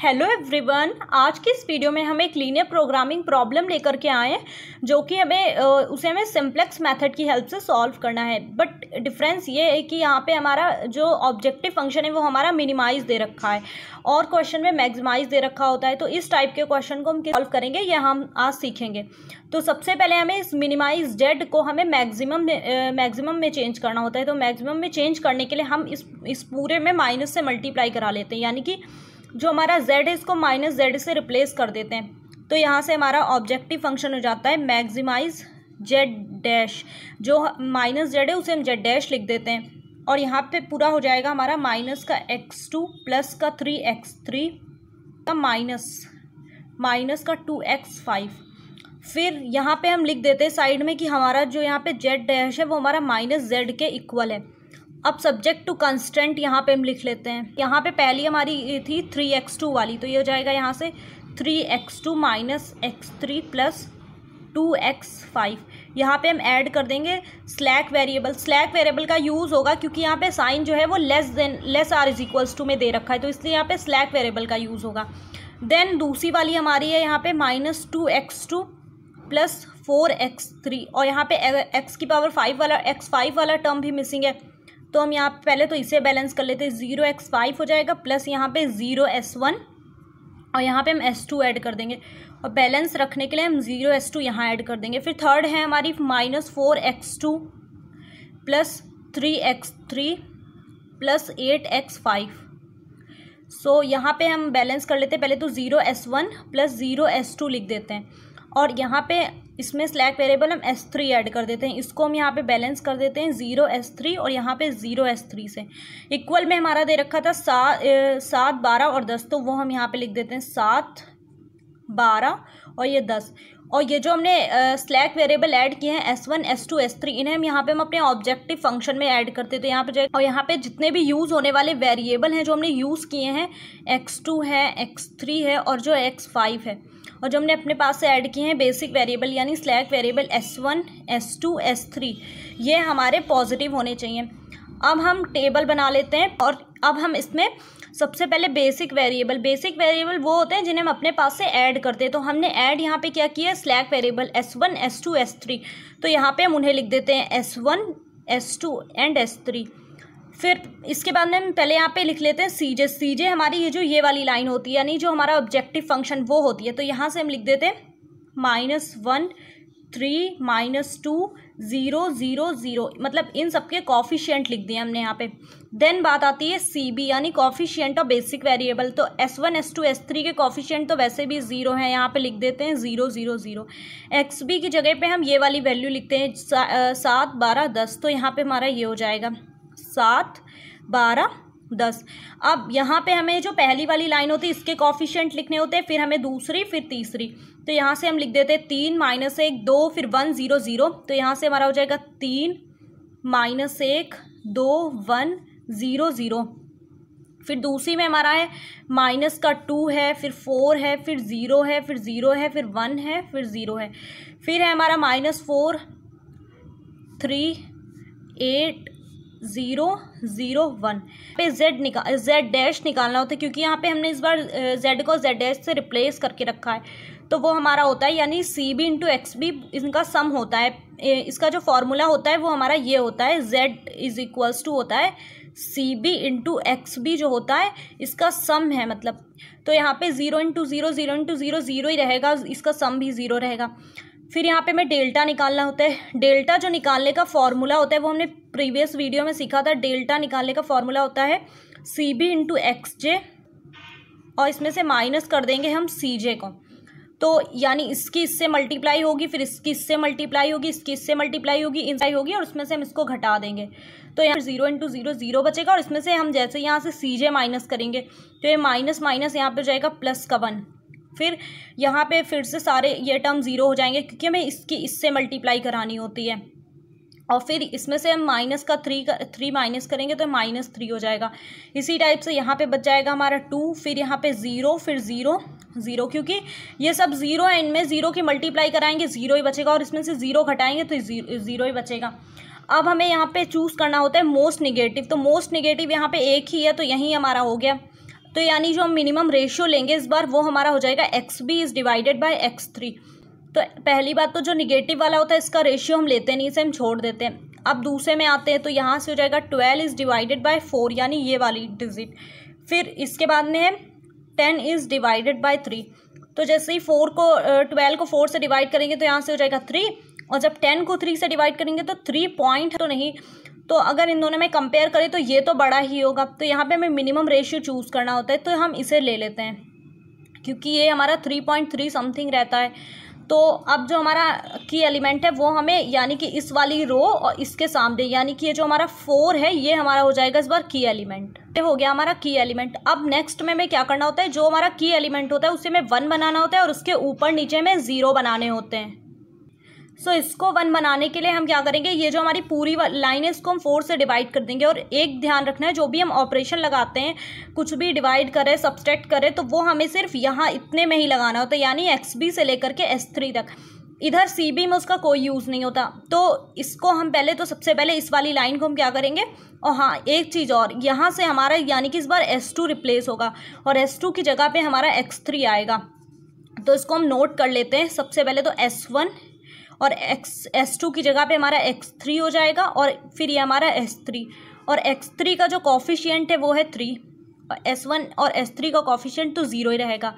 hello everyone आज की इस वीडियो में हम एक लीनियर प्रोग्रामिंग प्रॉब्लम लेकर के आए हैं जो कि हमें उसे हमें सिंप्लेक्स मेथड की हेल्प से सॉल्व करना है बट डिफरेंस ये है कि यहाँ पे हमारा जो ऑब्जेक्टिव फंक्शन है वो हमारा मिनिमाइज दे रखा है और क्वेश्चन में मैक्सिमाइज दे रखा होता है तो इस टाइप के क्वेश्चन को हम सॉल्व करेंगे यह हम आज सीखेंगे तो सबसे पहले हमें इस मिनिमाइज जेड को हमें मैक्सिमम मैक्सिमम में चेंज करना होता है तो मैक्सिमम में चेंज करने के लिए हम इस इस पूरे में माइनस से मल्टीप्लाई करा लेते हैं यानी कि जो हमारा z है इसको माइनस जेड से रिप्लेस कर देते हैं तो यहाँ से हमारा ऑब्जेक्टिव फंक्शन हो जाता है मैक्सिमाइज जेड डैश जो माइनस जेड है उसे हम जेड डैश लिख देते हैं और यहाँ पे पूरा हो जाएगा हमारा माइनस का एक्स टू प्लस का थ्री एक्स थ्री का माइनस माइनस का टू एक्स फाइव फिर यहाँ पे हम लिख देते हैं साइड में कि हमारा जो यहाँ पे जेड डैश है वो हमारा माइनस जेड के इक्वल है अब सब्जेक्ट टू कंस्टेंट यहाँ पे हम लिख लेते हैं यहाँ पे पहली हमारी थी थ्री एक्स टू वाली तो ये हो जाएगा यहाँ से three X two minus X three plus two X five यहाँ पर हम ऐड कर देंगे स्लैक वेरिएबल स्लैक वेरिएबल का यूज़ होगा क्योंकि यहाँ पे साइन जो है वो less than less or is equals to में दे रखा है तो इसलिए यहाँ पे स्लैक वेरिएबल का यूज़ होगा देन दूसरी वाली हमारी है यहाँ पे minus two X two plus four X three और यहाँ पे एक्स की पावर फाइव वाला एक्स फाइव वाला टर्म भी मिसिंग है तो हम यहाँ पहले तो इसे बैलेंस कर लेते हैं ज़ीरो एक्स फाइव हो जाएगा प्लस यहाँ पे ज़ीरो एस वन और यहाँ पे हम एस टू ऐड कर देंगे और बैलेंस रखने के लिए हम ज़ीरो एस टू यहाँ ऐड कर देंगे फिर थर्ड है हमारी minus four X two plus three X three plus eight X five so यहाँ पे हम बैलेंस कर लेते हैं पहले तो zero S one plus zero S two लिख देते हैं और यहाँ पे इसमें स्लैक वेरिएबल हम एस थ्री ऐड कर देते हैं इसको हम यहाँ पे बैलेंस कर देते हैं ज़ीरो एस थ्री और यहाँ पे ज़ीरो एस थ्री से इक्वल में हमारा दे रखा था सात सात बारह और दस तो वो हम यहाँ पे लिख देते हैं सात बारह और ये दस और ये जो हमने स्लैक वेरिएबल ऐड किए हैं S one S two S three इन्हें हम यहाँ पे हम अपने ऑब्जेक्टिव फंक्शन में ऐड करते तो यहाँ पे जाए और यहाँ पे जितने भी यूज़ होने वाले वेरिएबल हैं जो हमने यूज़ किए हैं एक्स टू है एक्स थ्री है और जो एक्स फाइव है और जो हमने अपने पास से ऐड किए हैं बेसिक वेरिएबल यानी slack variable S one S two S three ये हमारे पॉजिटिव होने चाहिए अब हम टेबल बना लेते हैं और अब हम इसमें सबसे पहले बेसिक वेरिएबल बेसिक वेरिएबल वो होते हैं जिन्हें हम अपने पास से ऐड करते हैं तो हमने ऐड यहाँ पे क्या किया slack variable S one S two S three तो यहाँ पे हम उन्हें लिख देते हैं S one S two and S three फिर इसके बाद में हम पहले यहाँ पे लिख लेते हैं सीजे सीजे हमारी ये जो ये वाली लाइन होती है यानी जो हमारा ऑब्जेक्टिव फंक्शन वो होती है तो यहाँ से हम लिख देते हैं minus one three minus two zero zero zero मतलब इन सबके कॉफिशियंट लिख दिए हमने यहाँ पे देन बात आती है सी बी यानी कॉफिशियंट और बेसिक वेरिएबल तो S one S two S three के कॉफिशियंट तो वैसे भी ज़ीरो हैं यहाँ पे लिख देते हैं zero zero zero X B की जगह पे हम ये वाली वैल्यू लिखते हैं सात बारह दस तो यहाँ पर हमारा ये हो जाएगा सात बारह दस अब यहाँ पे हमें जो पहली वाली लाइन होती है इसके कॉफिशेंट लिखने होते हैं फिर हमें दूसरी फिर तीसरी तो यहाँ से हम लिख देते हैं तीन माइनस एक दो फिर वन ज़ीरो ज़ीरो तो यहाँ से हमारा हो जाएगा तीन माइनस एक दो वन ज़ीरो ज़ीरो फिर दूसरी में हमारा है माइनस का टू है फिर फोर है फिर ज़ीरो है फिर ज़ीरो है फिर वन है फिर ज़ीरो है फिर है हमारा minus four three eight zero zero one पे जेड निकाल जेड डैश निकालना होता है क्योंकि यहाँ पे हमने इस बार जेड को जेड डैश से रिप्लेस करके रखा है तो वो हमारा होता है यानी C B into X B इनका सम होता है इसका जो फॉर्मूला होता है वो हमारा ये होता है जेड इज इक्वल्स टू होता है C B into X B जो होता है इसका सम है मतलब तो यहाँ पे zero into zero zero into zero zero ही रहेगा इसका सम भी ज़ीरो रहेगा फिर यहाँ पे हमें डेल्टा निकालना होता है डेल्टा जो निकालने का फॉर्मूला होता है वो हमने प्रीवियस वीडियो में सीखा था डेल्टा निकालने का फॉर्मूला होता है C B into X J और इसमें से माइनस कर देंगे हम सी जे को तो यानी इसकी इससे मल्टीप्लाई होगी फिर इसकी इससे मल्टीप्लाई होगी इसकी इससे मल्टीप्लाई होगी इंसाई होगी और उसमें से हम इसको घटा देंगे तो यहाँ जीरो इंटू जीरो जीरो बचेगा और इसमें से हम जैसे यहाँ से सी जे माइनस करेंगे तो ये माइनस माइनस यहाँ पे जाएगा प्लस का वन फिर यहाँ पे फिर से सारे ये टर्म ज़ीरो हो जाएंगे क्योंकि हमें इसकी इससे मल्टीप्लाई करानी होती है और फिर इसमें से हम माइनस का थ्री का थ्री माइनस करेंगे तो माइनस थ्री हो जाएगा इसी टाइप से यहाँ पे बच जाएगा हमारा टू फिर यहाँ पे ज़ीरो फिर ज़ीरो ज़ीरो क्योंकि ये सब ज़ीरो है इनमें ज़ीरो की मल्टीप्लाई कराएंगे ज़ीरो ही बचेगा और इसमें से ज़ीरो घटाएंगे तो ज़ीरो ही बचेगा अब हमें यहाँ पर चूज़ करना होता है मोस्ट निगेटिव तो मोस्ट निगेटिव यहाँ पर एक ही है तो यहीं हमारा हो गया तो यानी जो हम मिनिमम रेशियो लेंगे इस बार वो हमारा हो जाएगा X B is divided by X three तो पहली बात तो जो निगेटिव वाला होता है इसका रेशियो हम लेते नहीं इसे हम छोड़ देते हैं अब दूसरे में आते हैं तो यहाँ से हो जाएगा twelve is divided by four यानी ये वाली डिजिट फिर इसके बाद में है ten is divided by three तो जैसे ही फोर को ट्वेल्व को फोर से डिवाइड करेंगे तो यहाँ से हो जाएगा थ्री और जब टेन को थ्री से डिवाइड करेंगे तो थ्री पॉइंट तो नहीं तो अगर इन दोनों में कंपेयर करें तो ये तो बड़ा ही होगा तो यहाँ पे हमें मिनिमम रेशियो चूज़ करना होता है तो हम इसे ले लेते हैं क्योंकि ये हमारा थ्री पॉइंट थ्री समथिंग रहता है तो अब जो हमारा की एलिमेंट है वो हमें यानी कि इस वाली रो और इसके सामने यानी कि ये जो हमारा फोर है ये हमारा हो जाएगा इस बार की एलिमेंट हो गया हमारा की एलिमेंट अब नेक्स्ट में हमें क्या करना होता है जो हमारा की एलिमेंट होता है उसे हमें वन बनाना होता है और उसके ऊपर नीचे में ज़ीरो बनाने होते हैं सो so, इसको वन बनाने के लिए हम क्या करेंगे ये जो हमारी पूरी लाइन है इसको हम फोर से डिवाइड कर देंगे और एक ध्यान रखना है जो भी हम ऑपरेशन लगाते हैं कुछ भी डिवाइड करें सब्सट्रैक्ट करें तो वो हमें सिर्फ यहाँ इतने में ही लगाना होता है यानी एक्स बी से लेकर के एस थ्री तक इधर सी बी में उसका कोई यूज़ नहीं होता तो इसको हम पहले तो सबसे पहले इस वाली लाइन को हम क्या करेंगे और हाँ एक चीज़ और यहाँ से हमारा यानी कि इस बार एस टू रिप्लेस होगा और एस टू की जगह पर हमारा एक्स थ्री आएगा तो इसको हम नोट कर लेते हैं सबसे पहले तो एस वन और एक्स एस टू की जगह पे हमारा एक्स थ्री हो जाएगा और फिर ये हमारा एस थ्री और एक्स थ्री का जो कॉफिशियंट है वो है थ्री एस वन और एस थ्री का कॉफिशियंट तो ज़ीरो ही रहेगा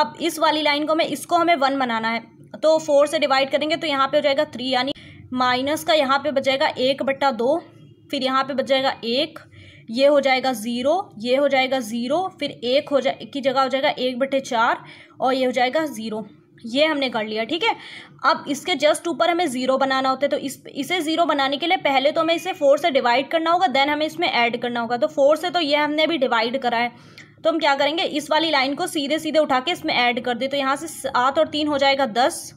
अब इस वाली लाइन को मैं इसको हमें वन बनाना है तो फोर से डिवाइड करेंगे तो यहाँ पे हो जाएगा थ्री यानी माइनस का यहाँ पे बचेगा एक बट्टा दो फिर यहाँ पे जाएगा एक ये हो जाएगा ज़ीरो ये हो जाएगा ज़ीरो फिर एक हो जाए की जगह हो जाएगा एक बटे चार और ये हो जाएगा ज़ीरो ये हमने कर लिया ठीक है अब इसके जस्ट ऊपर हमें ज़ीरो बनाना होता है तो इस इसे ज़ीरो बनाने के लिए पहले तो हमें इसे फोर से डिवाइड करना होगा देन हमें इसमें ऐड करना होगा तो फोर से तो ये हमने अभी डिवाइड करा है तो हम क्या करेंगे इस वाली लाइन को सीधे सीधे उठा के इसमें ऐड कर दे तो यहाँ से सात और तीन हो जाएगा दस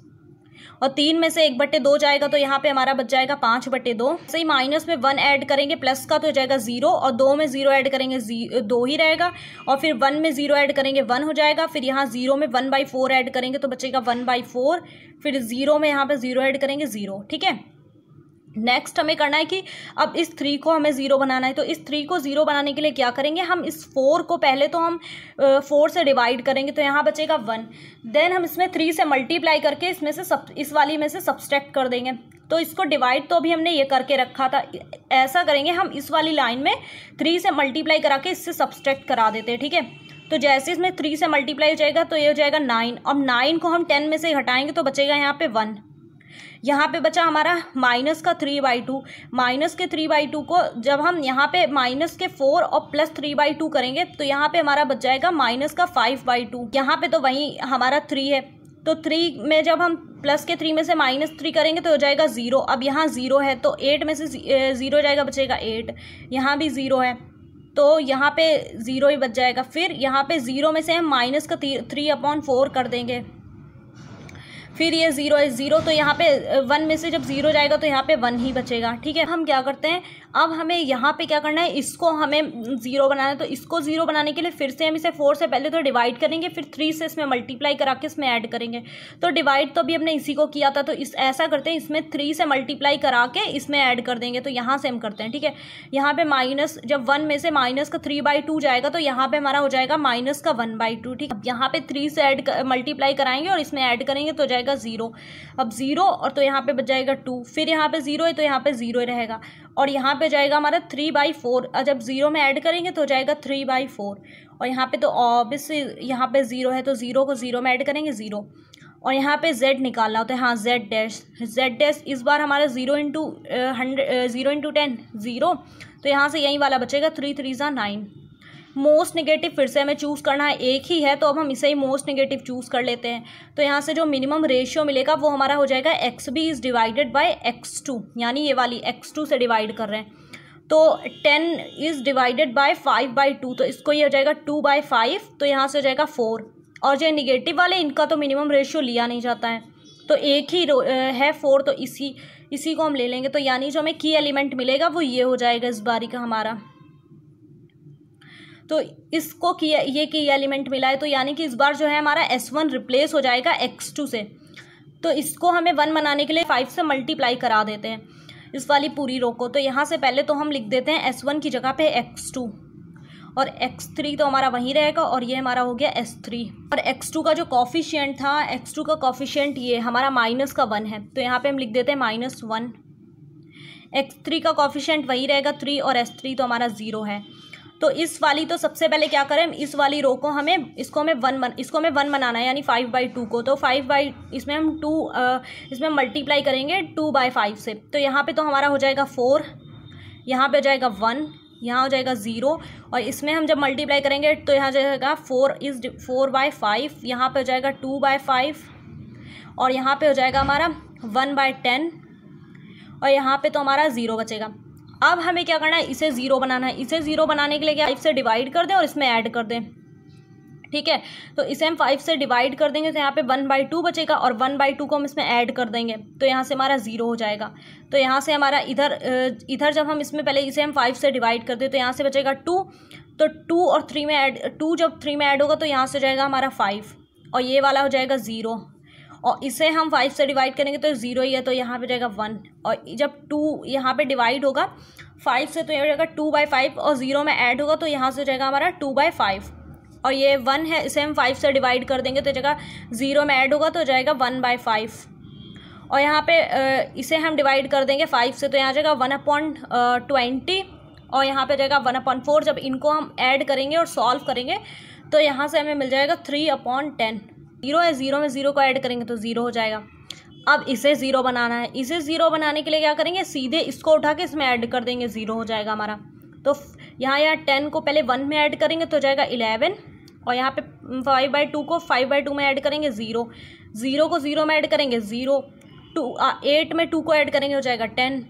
और तीन में से एक बट्टे दो जाएगा तो यहाँ पे हमारा बच जाएगा पाँच बट्टे दो सही माइनस में वन ऐड करेंगे प्लस का तो हो जाएगा जीरो और दो में जीरो ऐड करेंगे दो ही रहेगा और फिर वन में जीरो ऐड करेंगे वन हो जाएगा फिर यहाँ जीरो में वन बाई फोर ऐड करेंगे तो बचेगा वन बाई फोर फिर जीरो में यहाँ पर जीरो ऐड करेंगे जीरो ठीक है नेक्स्ट हमें करना है कि अब इस थ्री को हमें ज़ीरो बनाना है तो इस थ्री को ज़ीरो बनाने के लिए क्या करेंगे हम इस फोर को पहले तो हम फोर से डिवाइड करेंगे तो यहाँ बचेगा वन देन हम इसमें थ्री से मल्टीप्लाई करके इसमें से सब इस वाली में से सब्सट्रैक्ट कर देंगे तो इसको डिवाइड तो अभी हमने ये करके रखा था ऐसा करेंगे हम इस वाली लाइन में थ्री से मल्टीप्लाई करा के इससे सब्सट्रैक्ट करा देते हैं ठीक है तो जैसे इसमें थ्री से मल्टीप्लाई हो जाएगा तो ये हो जाएगा नाइन अब नाइन को हम टेन में से हटाएंगे तो बचेगा यहाँ पर वन यहाँ पे बचा हमारा माइनस का थ्री बाई टू माइनस के थ्री बाई टू को जब हम यहाँ पे माइनस के फोर और प्लस थ्री बाई टू करेंगे तो यहाँ पे हमारा बच जाएगा माइनस का फाइव बाई टू यहाँ पे तो वहीं हमारा थ्री है तो थ्री में जब हम प्लस के थ्री में से माइनस थ्री करेंगे तो हो जाएगा ज़ीरो अब यहाँ ज़ीरो है तो एट में से ज़ीरो जाएगा बचेगा एट यहाँ भी ज़ीरो है तो यहाँ पे ज़ीरो ही बच जाएगा फिर यहाँ पे ज़ीरो में से हम माइनस का थ्री अपॉन फोर कर देंगे फिर ये ज़ीरो है ज़ीरो तो यहाँ पे वन uh, में से जब ज़ीरो जाएगा तो यहाँ पे वन ही बचेगा ठीक है हम क्या करते हैं अब हमें यहाँ पे क्या करना है इसको हमें ज़ीरो हम्म, बनाना है तो इसको ज़ीरो बनाने के लिए फिर से हम इसे फोर से पहले तो डिवाइड करेंगे फिर थ्री से इसमें मल्टीप्लाई करा के इसमें ऐड करेंगे तो डिवाइड तो अभी हमने इसी को किया था तो इस ऐसा करते हैं इसमें थ्री से मल्टीप्लाई करा के इसमें ऐड कर देंगे तो यहाँ से हम करते हैं ठीक है यहाँ पर माइनस जब वन में से माइनस का थ्री बाई टू जाएगा तो यहाँ पर हमारा हो जाएगा माइनस का वन बाई टू ठीक है यहाँ पर थ्री से एड मल्टीप्लाई कराएंगे और इसमें ऐड करेंगे तो जाएगा ज़ीरो अब ज़ीरो और तो यहाँ पर बच जाएगा टू फिर यहाँ पर ज़ीरो है तो यहाँ पर ज़ीरो रहेगा और यहाँ पे जाएगा हमारा थ्री बाई फोर और जब ज़ीरो में ऐड करेंगे तो जाएगा थ्री बाई फोर और यहाँ पे तो ऑबिस यहाँ पे ज़ीरो है तो ज़ीरो को ज़ीरो में ऐड करेंगे ज़ीरो और यहाँ पे z निकालना होता है हाँ z डैश z डैश इस बार हमारा zero into hundred zero into ten zero तो यहाँ से यहीं वाला बचेगा थ्री थ्री ज़ा नाइन मोस्ट नेगेटिव फिर से हमें चूज़ करना है एक ही है तो अब हम इसे ही मोस्ट नेगेटिव चूज़ कर लेते हैं तो यहाँ से जो मिनिमम रेशियो मिलेगा वो हमारा हो जाएगा X B is divided by X two यानी ये वाली एक्स टू से डिवाइड कर रहे हैं तो ten is divided by five by two तो इसको ये हो जाएगा टू बाई फाइव तो यहाँ से हो जाएगा फोर और जो निगेटिव वाले इनका तो मिनिमम रेशियो लिया नहीं जाता है तो एक ही है फोर तो इसी इसी को हम ले लेंगे तो यानी जो हमें की एलिमेंट मिलेगा वो ये हो जाएगा इस बारी का हमारा तो इसको किया ये कि ये एलिमेंट मिला है तो यानी कि इस बार जो है हमारा एस वन रिप्लेस हो जाएगा एक्स टू से तो इसको हमें वन बनाने के लिए फाइव से मल्टीप्लाई करा देते हैं इस वाली पूरी रो को तो यहाँ से पहले तो हम लिख देते हैं एस वन की जगह पे एक्स टू और एक्स थ्री तो हमारा वहीं रहेगा और ये हमारा हो गया एस थ्री और एक्स टू का जो कॉफिशियंट था एक्स टू का कॉफिशियंट ये हमारा माइनस का वन है तो यहाँ पे हम लिख देते हैं माइनस वन एक्स थ्री का कॉफिशियंट वही रहेगा थ्री और एस थ्री तो हमारा ज़ीरो है तो इस वाली तो सबसे पहले क्या करें इस वाली रो को हमें इसको हमें वन बन इसको हमें वन बनाना है यानी फाइव बाई टू को तो फाइव बाई इसमें हम टू इसमें मल्टीप्लाई करेंगे टू बाई फाइव से तो यहाँ पे तो हमारा हो जाएगा फोर यहाँ पे हो जाएगा वन यहाँ हो जाएगा ज़ीरो और इसमें हम जब मल्टीप्लाई करेंगे तो यहाँ जाएगा four is four by five यहाँ पर हो जाएगा टू बाई फाइव और यहाँ पर हो जाएगा हमारा वन बाय टेन और यहाँ पे तो हमारा ज़ीरो बचेगा अब हमें क्या करना है इसे ज़ीरो बनाना है इसे ज़ीरो बनाने के लिए क्या फाइव से डिवाइड कर दें और इसमें ऐड कर दें ठीक है तो इसे हम फाइव से डिवाइड कर देंगे तो यहाँ पे वन बाई टू बचेगा और वन बाई टू को हम इसमें ऐड कर देंगे तो यहाँ से हमारा ज़ीरो हो जाएगा तो यहाँ से हमारा इधर इधर जब हम इसमें पहले इसे हम फाइव से डिवाइड कर दें तो यहाँ से बचेगा टू तो टू और थ्री में ऐड टू जब थ्री में ऐड होगा तो यहाँ से हो जाएगा हमारा फाइव और ये वाला हो जाएगा ज़ीरो और इसे हम फाइव से डिवाइड करेंगे तो ज़ीरो ही है तो यहाँ पे जाएगा वन और जब टू यहाँ पे डिवाइड होगा फाइव से तो यहाँ जाएगा टू बाई फाइव और ज़ीरो में ऐड होगा तो यहाँ से जाएगा हमारा टू बाई फाइव और ये वन है इसे हम फाइव से डिवाइड कर देंगे तो जगह ज़ीरो में ऐड होगा तो जाएगा वन बाई फाइव और यहाँ पे इसे हम डिवाइड कर देंगे फाइव से तो यहाँ जाएगा वन अपॉइंट ट्वेंटी और यहाँ पे जाएगा वन अपॉइंट फोर जब इनको हम ऐड करेंगे और सॉल्व करेंगे तो यहाँ से हमें मिल जाएगा थ्री अपॉइंट टेन जीरो है जीरो में जीरो को ऐड करेंगे तो जीरो हो जाएगा अब इसे ज़ीरो बनाना है इसे ज़ीरो बनाने के लिए क्या करेंगे सीधे इसको उठा के इसमें ऐड कर देंगे ज़ीरो हो जाएगा हमारा तो यहाँ यहाँ टेन को पहले वन में ऐड करेंगे तो हो जाएगा इलेवन और यहाँ पे फाइव बाई टू को फाइव बाई टू में ऐड करेंगे ज़ीरो ज़ीरो को ज़ीरो में ऐड करेंगे ज़ीरो टू एट में टू को ऐड करेंगे हो जाएगा टेन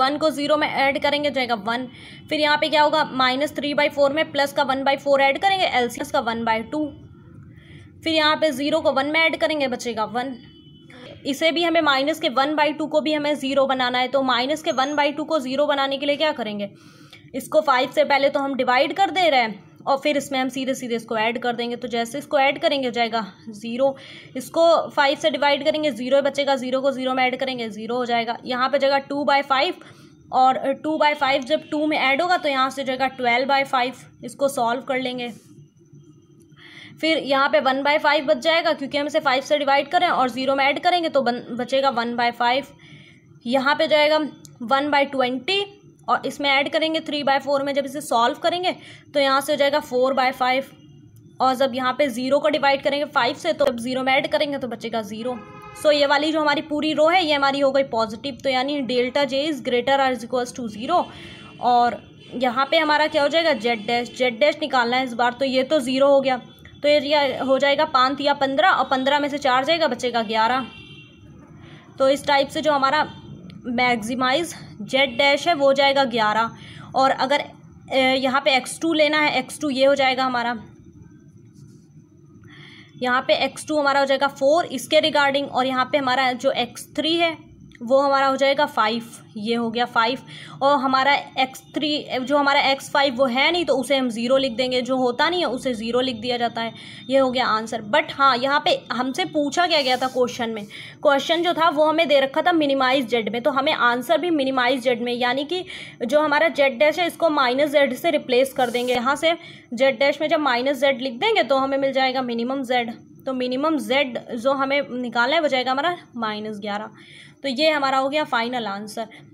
वन को ज़ीरो में ऐड करेंगे हो जाएगा वन फिर यहाँ पे क्या होगा माइनस थ्री बाई फोर में प्लस का वन बाई फोर ऐड करेंगे एल का वन बाई टू फिर यहाँ पे ज़ीरो को वन में ऐड करेंगे बचेगा वन इसे भी हमें माइनस के वन बाई टू को भी हमें ज़ीरो बनाना है तो माइनस के वन बाई टू को ज़ीरो बनाने के लिए क्या करेंगे इसको फाइव से पहले तो हम डिवाइड कर दे रहे हैं और फिर इसमें हम सीधे सीधे इसको ऐड कर देंगे तो जैसे इसको ऐड करेंगे हो जाएगा ज़ीरो इसको फाइव से डिवाइड करेंगे ज़ीरो बचेगा ज़ीरो को ज़ीरो में ऐड करेंगे ज़ीरो हो जाएगा यहाँ पर जगह टू बाई फाइव और टू बाई फाइव जब टू में ऐड होगा तो यहाँ से जगह ट्वेल्व बाई फाइव इसको सॉल्व कर लेंगे फिर यहाँ पे वन बाय फाइव बच जाएगा क्योंकि हम इसे फाइव से डिवाइड करें और ज़ीरो में ऐड करेंगे तो बन बचेगा वन बाय फाइव यहाँ पर जाएगा वन बाय ट्वेंटी और इसमें ऐड करेंगे थ्री बाय फोर में जब इसे सॉल्व करेंगे तो यहाँ से हो जाएगा फोर बाय फाइव और जब यहाँ पे ज़ीरो को डिवाइड करेंगे फाइव से तो जब ज़ीरो में ऐड करेंगे तो बचेगा ज़ीरो सो so, ये वाली जो हमारी पूरी रो है ये हमारी हो गई पॉजिटिव तो यानी delta J is greater or is equals to zero और यहाँ पे हमारा क्या हो जाएगा जेड डैश जेड डैश निकालना है इस बार तो ये तो ज़ीरो हो गया तो ये हो जाएगा पाँच या पंद्रह और पंद्रह में से चार जाएगा बचेगा ग्यारह तो इस टाइप से जो हमारा मैक्सिमाइज जेड डैश है वो हो जाएगा ग्यारह और अगर यहाँ पे एक्स टू लेना है एक्स टू ये हो जाएगा हमारा यहाँ पे एक्स टू हमारा हो जाएगा फोर इसके रिगार्डिंग और यहाँ पे हमारा जो एक्स थ्री है वो हमारा हो जाएगा फाइव ये हो गया फाइव और हमारा एक्स थ्री जो हमारा एक्स फाइव वो है नहीं तो उसे हम ज़ीरो लिख देंगे जो होता नहीं है उसे ज़ीरो लिख दिया जाता है ये हो गया आंसर बट हाँ यहाँ पे हमसे पूछा क्या गया था क्वेश्चन में क्वेश्चन जो था वो हमें दे रखा था मिनिमाइज जेड में तो हमें आंसर भी मिनिमाइज जेड में यानी कि जो हमारा जेड डैश है इसको माइनस जेड से रिप्लेस कर देंगे यहाँ से जेड डैश में जब माइनस जेड लिख देंगे तो हमें मिल जाएगा मिनिमम जेड तो मिनिमम जेड जो हमें निकालना है वो जाएगा हमारा माइनस ग्यारह तो ये हमारा हो गया फाइनल आंसर